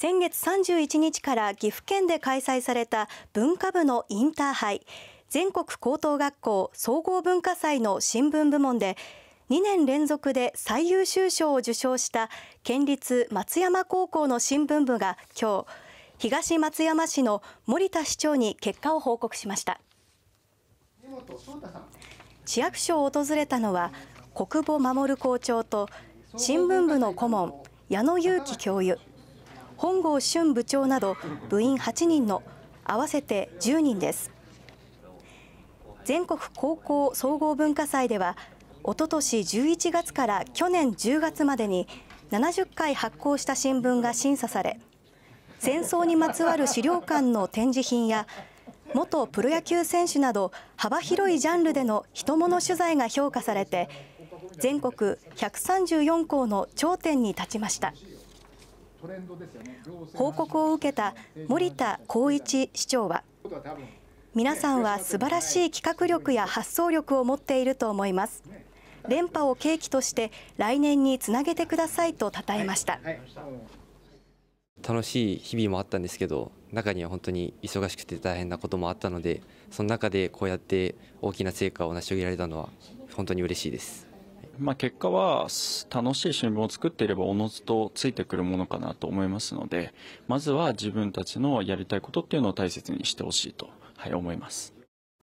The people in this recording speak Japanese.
先月31日から岐阜県で開催された文化部のインターハイ全国高等学校総合文化祭の新聞部門で2年連続で最優秀賞を受賞した県立松山高校の新聞部が今日東松山市の森田市長に結果を報告しました市役所を訪れたのは国母守校長と新聞部の顧問矢野裕樹教諭本郷俊部長など部員8人の合わせて10人です全国高校総合文化祭ではおととし11月から去年10月までに70回発行した新聞が審査され戦争にまつわる資料館の展示品や元プロ野球選手など幅広いジャンルでの人物取材が評価されて全国134校の頂点に立ちました。報告を受けた森田浩一市長は皆さんは素晴らしい企画力や発想力を持っていると思います連覇を契機として来年につなげてくださいと称えました、楽しい日々もあったんですけど中には本当に忙しくて大変なこともあったのでその中でこうやって大きな成果を成し遂げられたのは本当に嬉しいですまあ、結果は楽しい新聞を作っていればおのずとついてくるものかなと思いますのでまずは自分たちのやりたいことっていうのを大切にしてほしいと、はい、思います。